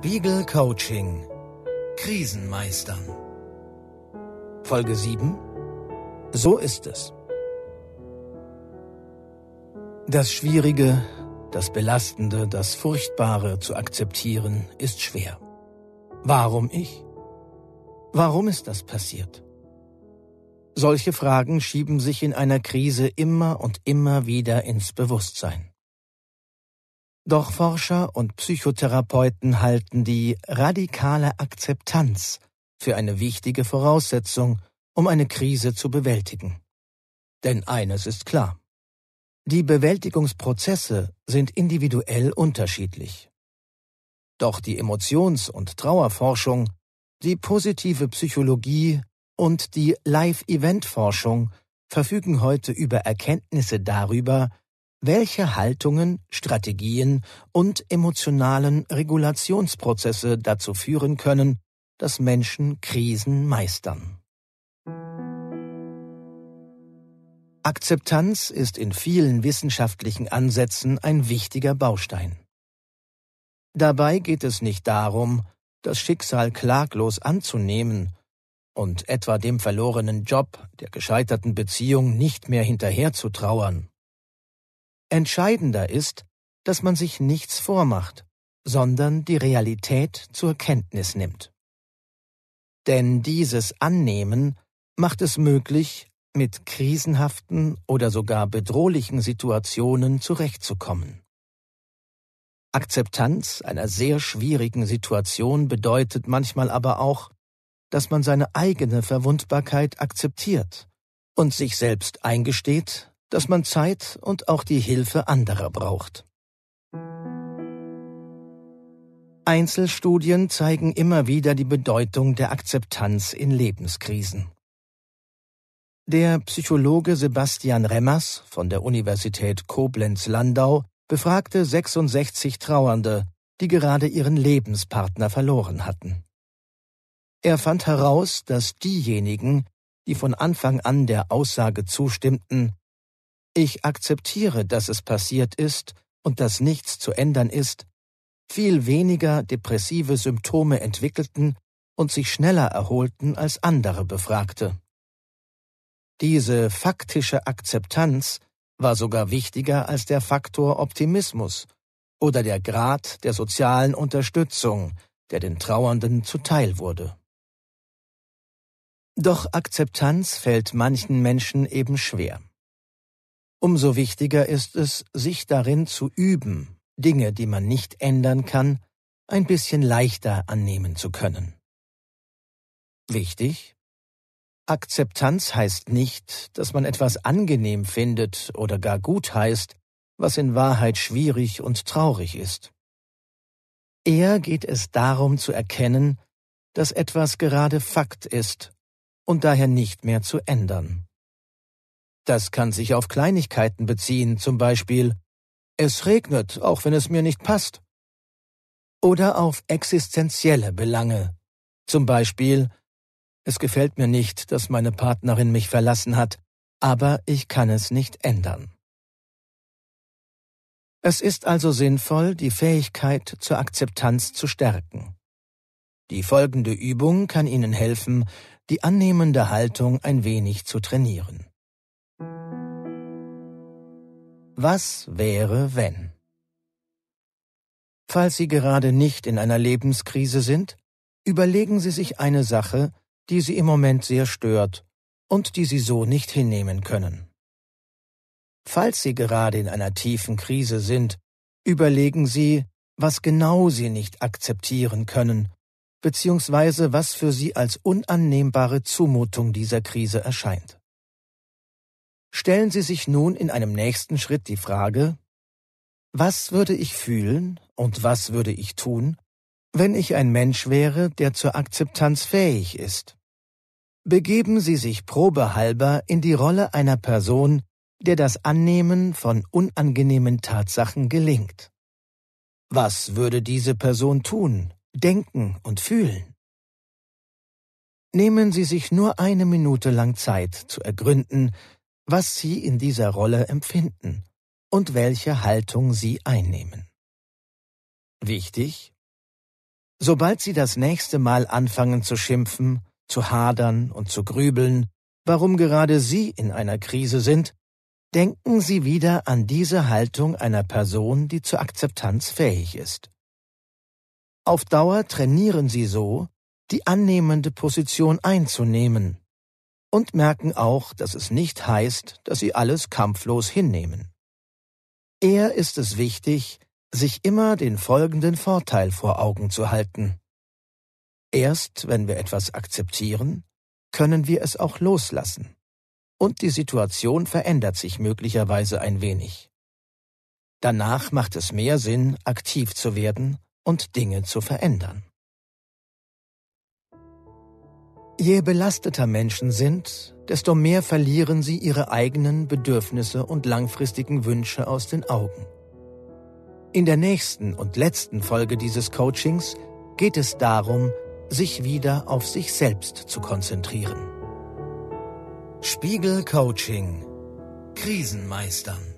Spiegel Coaching Krisenmeistern Folge 7 So ist es. Das Schwierige, das Belastende, das Furchtbare zu akzeptieren, ist schwer. Warum ich? Warum ist das passiert? Solche Fragen schieben sich in einer Krise immer und immer wieder ins Bewusstsein. Doch Forscher und Psychotherapeuten halten die radikale Akzeptanz für eine wichtige Voraussetzung, um eine Krise zu bewältigen. Denn eines ist klar. Die Bewältigungsprozesse sind individuell unterschiedlich. Doch die Emotions- und Trauerforschung, die positive Psychologie und die Live-Event-Forschung verfügen heute über Erkenntnisse darüber, welche Haltungen, Strategien und emotionalen Regulationsprozesse dazu führen können, dass Menschen Krisen meistern. Akzeptanz ist in vielen wissenschaftlichen Ansätzen ein wichtiger Baustein. Dabei geht es nicht darum, das Schicksal klaglos anzunehmen und etwa dem verlorenen Job, der gescheiterten Beziehung nicht mehr hinterherzutrauern Entscheidender ist, dass man sich nichts vormacht, sondern die Realität zur Kenntnis nimmt. Denn dieses Annehmen macht es möglich, mit krisenhaften oder sogar bedrohlichen Situationen zurechtzukommen. Akzeptanz einer sehr schwierigen Situation bedeutet manchmal aber auch, dass man seine eigene Verwundbarkeit akzeptiert und sich selbst eingesteht, dass man Zeit und auch die Hilfe anderer braucht. Einzelstudien zeigen immer wieder die Bedeutung der Akzeptanz in Lebenskrisen. Der Psychologe Sebastian Remmers von der Universität Koblenz-Landau befragte 66 Trauernde, die gerade ihren Lebenspartner verloren hatten. Er fand heraus, dass diejenigen, die von Anfang an der Aussage zustimmten, ich akzeptiere, dass es passiert ist und dass nichts zu ändern ist, viel weniger depressive Symptome entwickelten und sich schneller erholten als andere Befragte. Diese faktische Akzeptanz war sogar wichtiger als der Faktor Optimismus oder der Grad der sozialen Unterstützung, der den Trauernden zuteil wurde. Doch Akzeptanz fällt manchen Menschen eben schwer. Umso wichtiger ist es, sich darin zu üben, Dinge, die man nicht ändern kann, ein bisschen leichter annehmen zu können. Wichtig? Akzeptanz heißt nicht, dass man etwas angenehm findet oder gar gut heißt, was in Wahrheit schwierig und traurig ist. Eher geht es darum zu erkennen, dass etwas gerade Fakt ist und daher nicht mehr zu ändern. Das kann sich auf Kleinigkeiten beziehen, zum Beispiel es regnet, auch wenn es mir nicht passt. Oder auf existenzielle Belange, zum Beispiel es gefällt mir nicht, dass meine Partnerin mich verlassen hat, aber ich kann es nicht ändern. Es ist also sinnvoll, die Fähigkeit zur Akzeptanz zu stärken. Die folgende Übung kann Ihnen helfen, die annehmende Haltung ein wenig zu trainieren. Was wäre, wenn? Falls Sie gerade nicht in einer Lebenskrise sind, überlegen Sie sich eine Sache, die Sie im Moment sehr stört und die Sie so nicht hinnehmen können. Falls Sie gerade in einer tiefen Krise sind, überlegen Sie, was genau Sie nicht akzeptieren können, beziehungsweise was für Sie als unannehmbare Zumutung dieser Krise erscheint stellen Sie sich nun in einem nächsten Schritt die Frage, was würde ich fühlen und was würde ich tun, wenn ich ein Mensch wäre, der zur Akzeptanz fähig ist? Begeben Sie sich probehalber in die Rolle einer Person, der das Annehmen von unangenehmen Tatsachen gelingt. Was würde diese Person tun, denken und fühlen? Nehmen Sie sich nur eine Minute lang Zeit zu ergründen, was sie in dieser Rolle empfinden und welche Haltung sie einnehmen. Wichtig? Sobald sie das nächste Mal anfangen zu schimpfen, zu hadern und zu grübeln, warum gerade sie in einer Krise sind, denken sie wieder an diese Haltung einer Person, die zur Akzeptanz fähig ist. Auf Dauer trainieren sie so, die annehmende Position einzunehmen und merken auch, dass es nicht heißt, dass sie alles kampflos hinnehmen. Eher ist es wichtig, sich immer den folgenden Vorteil vor Augen zu halten. Erst wenn wir etwas akzeptieren, können wir es auch loslassen. Und die Situation verändert sich möglicherweise ein wenig. Danach macht es mehr Sinn, aktiv zu werden und Dinge zu verändern. Je belasteter Menschen sind, desto mehr verlieren sie ihre eigenen Bedürfnisse und langfristigen Wünsche aus den Augen. In der nächsten und letzten Folge dieses Coachings geht es darum, sich wieder auf sich selbst zu konzentrieren. Spiegel Coaching Krisenmeistern.